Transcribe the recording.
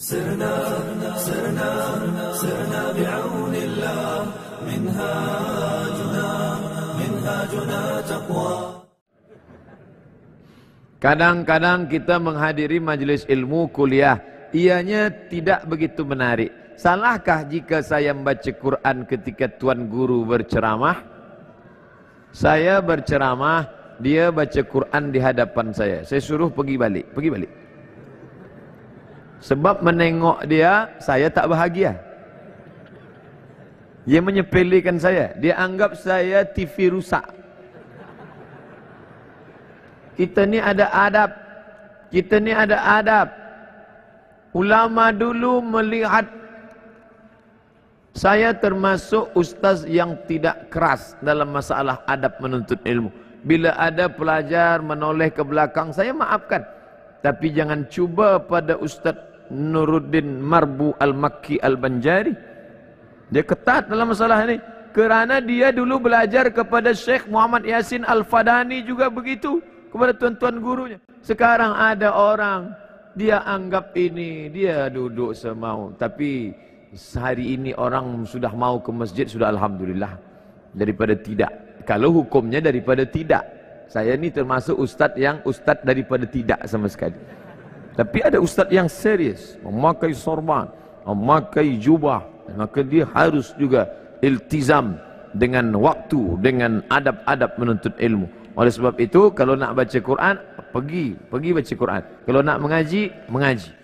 سرنا سرنا سرنا بعون الله منهاجنا منهاجنا تقوى Kadang-kadang kita menghadiri majlis ilmu kuliah, ianya tidak begitu menarik. Salahkah jika saya membaca Quran ketika tuan guru berceramah? Saya berceramah, dia baca Quran di hadapan saya. Saya suruh pergi balik, pergi balik. Sebab menengok dia, saya tak bahagia. Dia menyepelekan saya. Dia anggap saya TV rusak. Kita ni ada adab. Kita ni ada adab. Ulama dulu melihat saya termasuk ustaz yang tidak keras dalam masalah adab menuntut ilmu. Bila ada pelajar menoleh ke belakang, saya maafkan. Tapi jangan cuba pada ustaz Nuruddin Marbu Al-Makki Al-Banjari. Dia ketat dalam masalah ini. Kerana dia dulu belajar kepada Sheikh Muhammad Yasin Al-Fadani juga begitu. Kepada tuan-tuan gurunya. Sekarang ada orang. Dia anggap ini. Dia duduk semau. Tapi sehari ini orang sudah mau ke masjid. Sudah Alhamdulillah. Daripada tidak. Kalau hukumnya daripada tidak. Saya ni termasuk ustaz yang ustaz daripada tidak sama sekali. Tapi ada ustaz yang serius memakai sorban, memakai jubah, maka dia harus juga iltizam dengan waktu, dengan adab-adab menuntut ilmu. Oleh sebab itu, kalau nak baca Quran, pergi, pergi baca Quran. Kalau nak mengaji, mengaji.